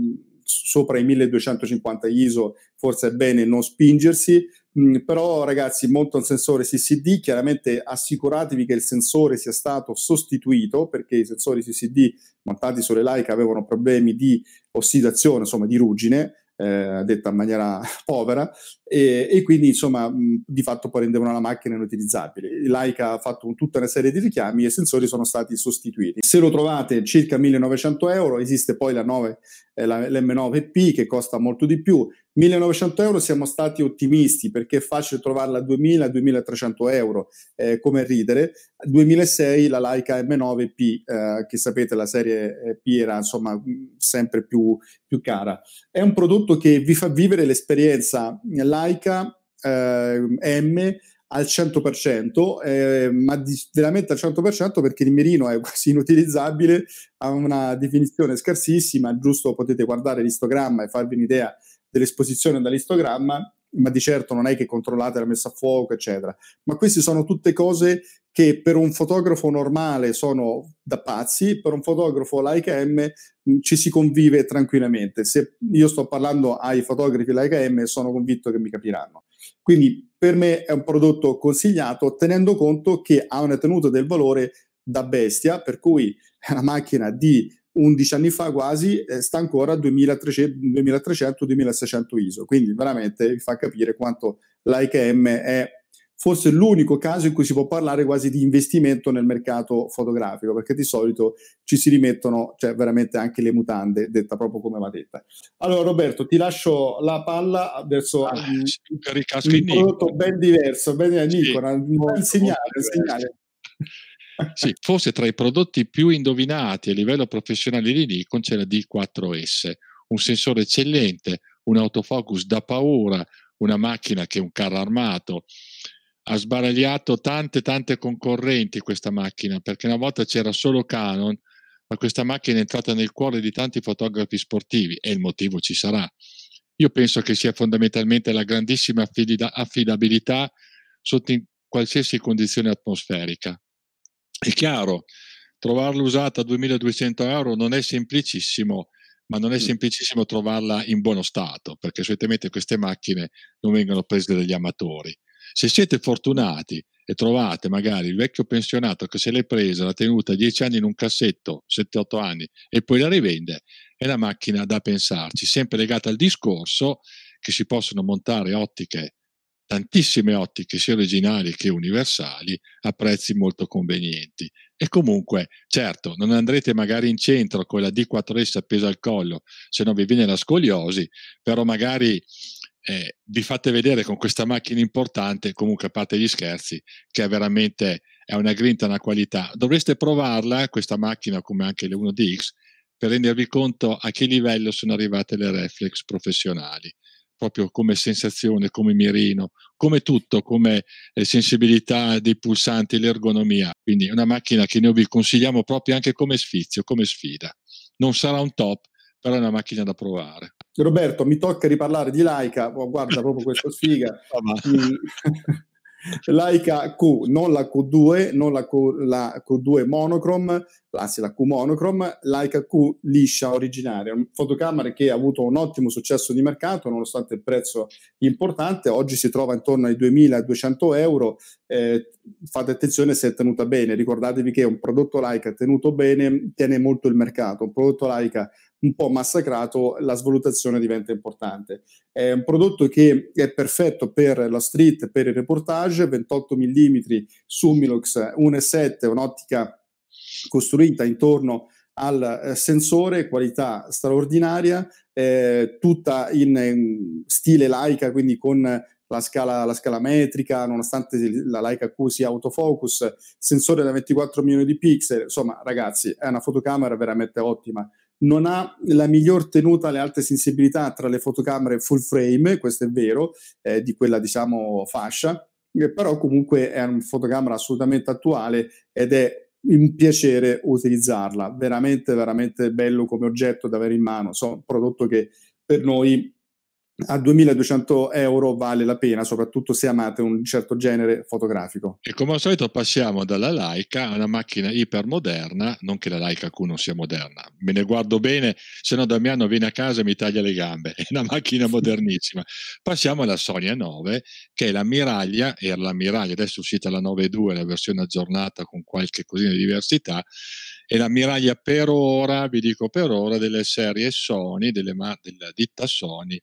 sopra i 1250 ISO forse è bene non spingersi, mh, mm, però ragazzi monta un sensore CCD, chiaramente assicuratevi che il sensore sia stato sostituito perché i sensori CCD montati sulle Leica avevano problemi di ossidazione, insomma di ruggine, eh, detta in maniera <laughs> povera, e, e quindi insomma mh, di fatto poi rendevano la macchina inutilizzabile. L'AICA ha fatto un, tutta una serie di richiami e i sensori sono stati sostituiti. Se lo trovate circa 1900 euro, esiste poi la 9, eh, la, l'M9P che costa molto di più, 1900 euro siamo stati ottimisti perché è facile trovarla a 2000-2300 euro eh, come ridere. 2006 la Leica M9P, eh, che sapete la serie eh, P era insomma mm, sempre più, più cara. È un prodotto che vi fa vivere l'esperienza Leica eh, M al 100%, eh, ma di, veramente al 100% perché il mirino è <laughs> quasi inutilizzabile, ha una definizione scarsissima, giusto potete guardare l'istogramma e farvi un'idea dell'esposizione dall'istogramma, ma di certo non è che controllate la messa a fuoco, eccetera. Ma queste sono tutte cose che per un fotografo normale sono da pazzi, per un fotografo Leica M mm, ci si convive tranquillamente. Se io sto parlando ai fotografi Leica M sono convinto che mi capiranno. Quindi per me è un prodotto consigliato tenendo conto che ha una tenuta del valore da bestia, per cui è una macchina di 11 anni fa quasi, eh, sta ancora a 2300-2600 ISO. Quindi veramente vi fa capire quanto l'IKM è forse l'unico caso in cui si può parlare quasi di investimento nel mercato fotografico, perché di solito ci si rimettono cioè, veramente anche le mutande, detta proprio come va detta. Allora Roberto, ti lascio la palla adesso ah, un, un prodotto ben diverso, ben, sì, Nicola, un, segnale, un segnale sì, forse tra i prodotti più indovinati a livello professionale di Nikon c'è la D4S, un sensore eccellente, un autofocus da paura, una macchina che è un carro armato. Ha sbaragliato tante tante concorrenti questa macchina, perché una volta c'era solo Canon, ma questa macchina è entrata nel cuore di tanti fotografi sportivi e il motivo ci sarà. Io penso che sia fondamentalmente la grandissima affidabilità sotto qualsiasi condizione atmosferica. È chiaro, trovarla usata a 2200 euro non è semplicissimo, ma non è mm. semplicissimo trovarla in buono stato, perché solitamente queste macchine non vengono prese dagli amatori. Se siete fortunati e trovate magari il vecchio pensionato che se l'è presa, l'ha tenuta 10 anni in un cassetto, 7-8 anni, e poi la rivende, è la macchina da pensarci, sempre legata al discorso che si possono montare ottiche tantissime ottiche, sia originali che universali, a prezzi molto convenienti. E comunque, certo, non andrete magari in centro con la D4S appesa al collo, se no vi viene la scoliosi, però magari eh, vi fate vedere con questa macchina importante, comunque a parte gli scherzi, che è veramente è una grinta, una qualità. Dovreste provarla, questa macchina, come anche le 1DX, per rendervi conto a che livello sono arrivate le reflex professionali proprio come sensazione, come mirino, come tutto, come eh, sensibilità dei pulsanti, l'ergonomia. Quindi è una macchina che noi vi consigliamo proprio anche come sfizio, come sfida. Non sarà un top, però è una macchina da provare. Roberto, mi tocca riparlare di Laika, oh, guarda proprio questa sfiga. <laughs> <laughs> Laika Q, non la Q2, non la, Q, la Q2 monochrome, anzi la Q monochrome, Leica Q liscia originaria, fotocamera che ha avuto un ottimo successo di mercato nonostante il prezzo importante, oggi si trova intorno ai 2200 euro, eh, fate attenzione se è tenuta bene, ricordatevi che un prodotto Laika tenuto bene tiene molto il mercato, un prodotto Laika un po' massacrato, la svalutazione diventa importante. È un prodotto che è perfetto per la street, per il reportage, 28 mm su Umilox 1.7, un'ottica costruita intorno al eh, sensore, qualità straordinaria, eh, tutta in, in stile laica, quindi con la scala, la scala, metrica, nonostante la Leica Q sia autofocus, sensore da 24 milioni di pixel, insomma ragazzi è una fotocamera veramente ottima non ha la miglior tenuta alle alte sensibilità tra le fotocamere full frame, questo è vero, eh, di quella diciamo fascia, eh, però comunque è una fotocamera assolutamente attuale ed è un piacere utilizzarla, veramente veramente bello come oggetto da avere in mano, so, un prodotto che per noi a 2200 euro vale la pena, soprattutto se amate un certo genere fotografico. E come al solito passiamo dalla Leica a una macchina ipermoderna, non che la Leica Q non sia moderna, me ne guardo bene, se no Damiano viene a casa e mi taglia le gambe, <laughs> è una macchina <laughs> modernissima. Passiamo alla Sony 9, che è la Miraglia, era la Miraglia, adesso è uscita la 9.2, la versione aggiornata con qualche cosina di diversità, è la miraglia per ora, vi dico per ora, delle serie Sony, delle, della ditta Sony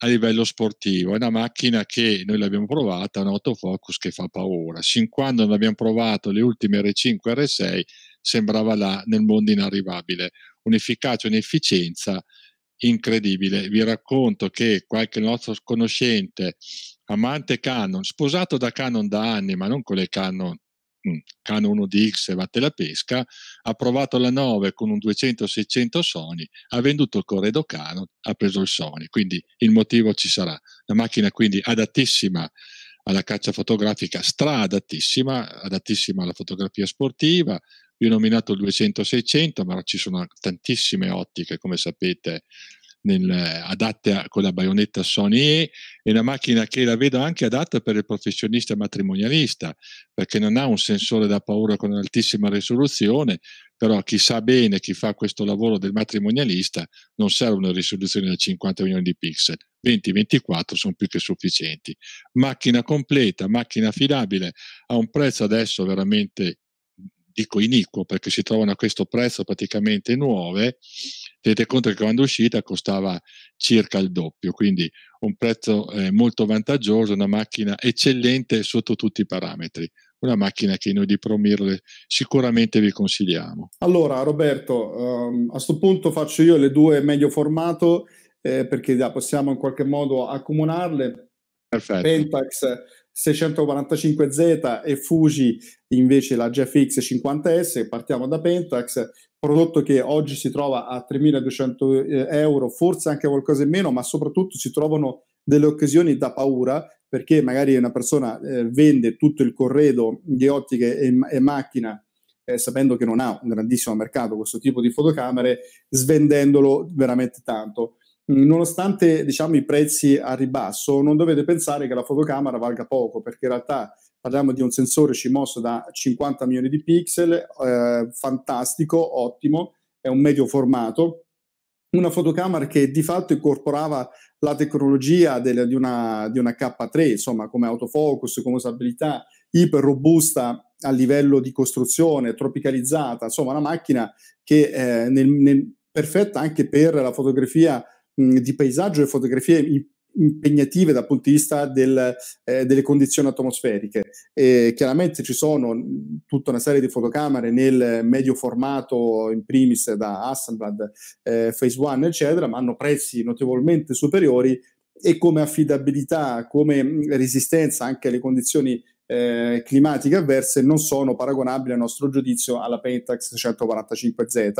a livello sportivo. È una macchina che noi l'abbiamo provata, un autofocus che fa paura. Sin quando non abbiamo provato le ultime R5 R6, sembrava là nel mondo inarrivabile. Un'efficacia, un'efficienza incredibile. Vi racconto che qualche nostro conoscente, amante Canon, sposato da Canon da anni, ma non con le Canon Mm, Canon 1DX e la pesca, ha provato la 9 con un 200-600 Sony, ha venduto il corredo Canon, ha preso il Sony, quindi il motivo ci sarà. La macchina quindi adattissima alla caccia fotografica, stradattissima, adattissima alla fotografia sportiva, vi ho nominato il 200-600, ma ci sono tantissime ottiche, come sapete, nel, adatte a, con la baionetta Sony E, è una macchina che la vedo anche adatta per il professionista matrimonialista, perché non ha un sensore da paura con altissima risoluzione, però chi sa bene, chi fa questo lavoro del matrimonialista, non serve una risoluzione da 50 milioni di pixel, 20-24 sono più che sufficienti. Macchina completa, macchina affidabile, a un prezzo adesso veramente dico iniquo perché si trovano a questo prezzo praticamente nuove, tenete conto che quando è uscita costava circa il doppio, quindi un prezzo eh, molto vantaggioso, una macchina eccellente sotto tutti i parametri una macchina che noi di Promirle sicuramente vi consigliamo. Allora Roberto, um, a questo punto faccio io le due meglio formato eh, perché da, possiamo in qualche modo accomunarle. Perfetto. Pentax 645Z e Fuji invece la GFX 50S, partiamo da Pentax, prodotto che oggi si trova a 3.200 eh, euro, forse anche qualcosa in meno, ma soprattutto si trovano delle occasioni da paura perché magari una persona eh, vende tutto il corredo di ottiche e, e macchina eh, sapendo che non ha un grandissimo mercato questo tipo di fotocamere, svendendolo veramente tanto nonostante diciamo, i prezzi a ribasso, non dovete pensare che la fotocamera valga poco, perché in realtà parliamo di un sensore CMOS da 50 milioni di pixel, eh, fantastico, ottimo, è un medio formato, una fotocamera che di fatto incorporava la tecnologia del, di, una, di, una, K3, insomma come autofocus, come usabilità iper robusta a livello di costruzione, tropicalizzata, insomma una macchina che è eh, nel, nel, perfetta anche per la fotografia Mm, di paesaggio e fotografie impegnative dal punto di vista del, eh, delle condizioni atmosferiche. E chiaramente ci sono mm, tutta una serie di fotocamere nel medio formato, in primis da Assemblad, eh, Phase One, eccetera, ma hanno prezzi notevolmente superiori e come affidabilità, come mm, resistenza anche alle condizioni eh, climatiche avverse non sono paragonabili a nostro giudizio alla Pentax 145Z.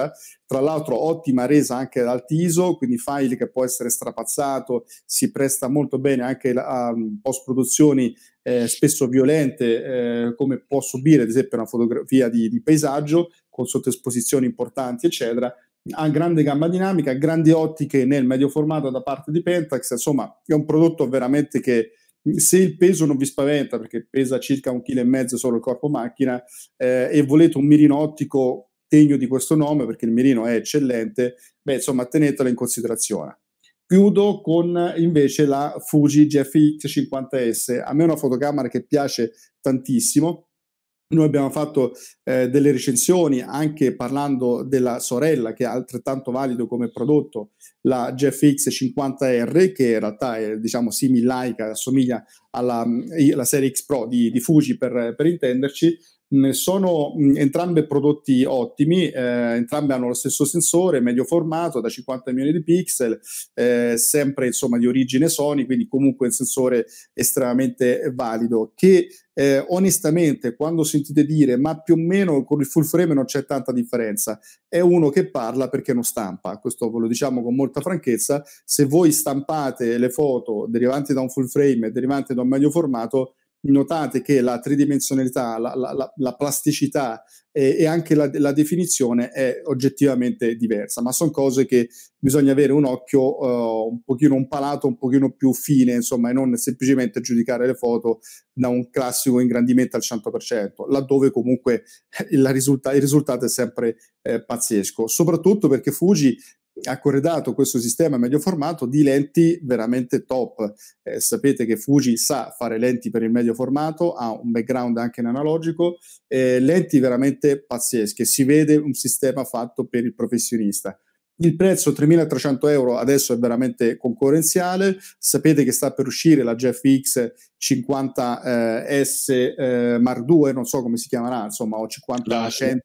Tra l'altro ottima resa anche dal TISO, quindi file che può essere strapazzato, si presta molto bene anche a mm, post produzioni eh, spesso violente eh, come può subire ad esempio una fotografia di, di paesaggio con sottoesposizioni importanti eccetera ha grande gamma dinamica, grandi ottiche nel medio formato da parte di Pentax, insomma è un prodotto veramente che se il peso non vi spaventa, perché pesa circa un chilo e mezzo solo il corpo macchina, eh, e volete un mirino ottico degno di questo nome, perché il mirino è eccellente, beh, insomma, tenetelo in considerazione. Chiudo con invece la Fuji GFX 50S. A me è una fotocamera che piace tantissimo noi abbiamo fatto eh, delle recensioni anche parlando della sorella che è altrettanto valido come prodotto, la GFX 50 r che in realtà è diciamo similaica, assomiglia alla, alla mm, serie X Pro di, di Fuji per, per intenderci sono mm, entrambe prodotti ottimi, eh, entrambe hanno lo stesso sensore, medio formato da 50 milioni di pixel, eh, sempre insomma di origine Sony, quindi comunque un sensore estremamente valido che eh, onestamente quando sentite dire ma più o meno con il full frame non c'è tanta differenza, è uno che parla perché non stampa, questo ve lo diciamo con molta franchezza, se voi stampate le foto derivanti da un full frame e derivanti da un medio formato notate che la tridimensionalità, la, la, la plasticità e, e anche la, la, definizione è oggettivamente diversa, ma sono cose che bisogna avere un occhio, uh, un pochino un palato un pochino più fine, insomma, e non semplicemente giudicare le foto da un classico ingrandimento al 100%, laddove comunque eh, risulta- il risultato è sempre eh, pazzesco, soprattutto perché Fuji ha corredato questo sistema medio formato di lenti veramente top. Eh, sapete che Fuji sa fare lenti per il medio formato, ha un background anche in analogico, eh, lenti veramente pazzesche, si vede un sistema fatto per il professionista. Il prezzo 3.300 euro adesso è veramente concorrenziale, sapete che sta per uscire la GFX 50S eh, eh, Mark II, non so come si chiamerà, insomma, o 50-100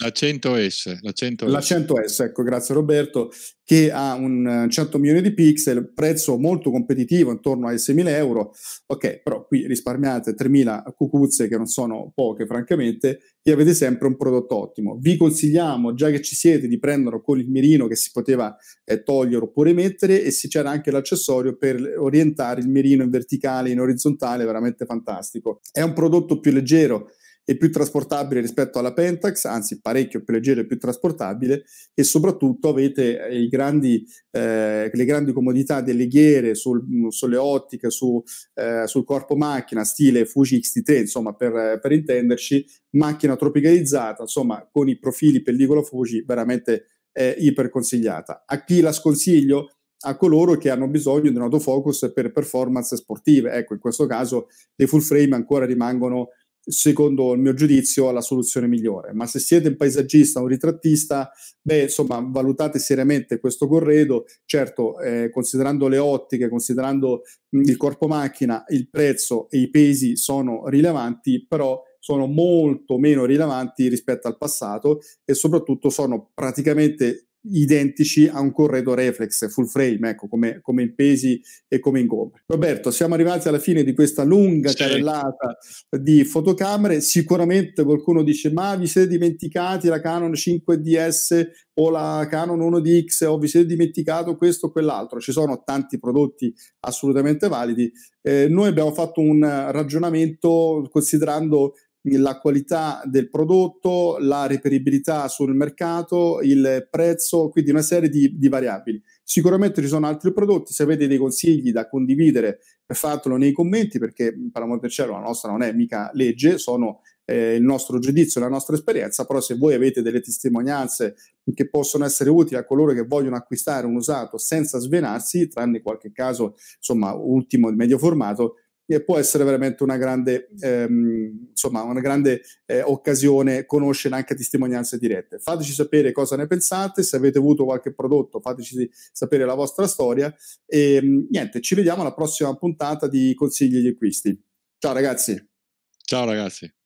la 100S, la 100S. La 100S, ecco, grazie Roberto, che ha un 100 eh, milioni di pixel, prezzo molto competitivo, intorno ai 6.000 euro. Ok, però qui risparmiate 3.000 cucuzze, che non sono poche francamente, e avete sempre un prodotto ottimo. Vi consigliamo, già che ci siete, di prenderlo con il mirino che si poteva eh, togliere oppure mettere, e se c'era anche l'accessorio per orientare il mirino in verticale, in orizzontale, veramente fantastico. È un prodotto più leggero, e più trasportabile rispetto alla Pentax, anzi parecchio più leggero e più trasportabile, e soprattutto avete eh, grandi, eh, le grandi comodità delle ghiere sul, mm, sulle ottiche, su, eh, sul corpo macchina, stile Fuji XT3, insomma per, per, intenderci, macchina tropicalizzata, insomma con i profili pellicola Fuji veramente eh, iper consigliata. A chi la sconsiglio? a coloro che hanno bisogno di un autofocus per performance sportive. Ecco, in questo caso le full frame ancora rimangono secondo il mio giudizio, la soluzione migliore. Ma se siete un paesaggista, un ritrattista, beh, insomma, valutate seriamente questo corredo. Certo, eh, considerando le ottiche, considerando il corpo macchina, il prezzo e i pesi sono rilevanti, però sono molto meno rilevanti rispetto al passato e soprattutto sono praticamente identici a un corredo reflex full frame, ecco, come, come in pesi e come in gomme. Roberto, siamo arrivati alla fine di questa lunga carrellata di fotocamere. Sicuramente qualcuno dice: Ma vi siete dimenticati la Canon 5DS o la Canon 1DX? O vi siete dimenticato questo o quell'altro? Ci sono tanti prodotti assolutamente validi. Eh, noi abbiamo fatto un ragionamento considerando la qualità del prodotto, la reperibilità sul mercato, il prezzo, quindi una serie di, di, variabili. Sicuramente ci sono altri prodotti, se avete dei consigli da condividere eh, fatelo nei commenti perché per l'amor del cielo la nostra non è mica legge, sono eh, il nostro giudizio, la nostra esperienza, però se voi avete delle testimonianze che possono essere utili a coloro che vogliono acquistare un usato senza svenarsi, tranne qualche caso, insomma, ultimo e medio formato, eh, può essere veramente una grande, ehm, insomma, una grande eh, occasione conoscere anche testimonianze dirette. Fateci sapere cosa ne pensate, se avete avuto qualche prodotto fateci sapere la vostra storia e ehm, niente, ci vediamo alla prossima puntata di Consigli di acquisti. Ciao ragazzi! Ciao ragazzi!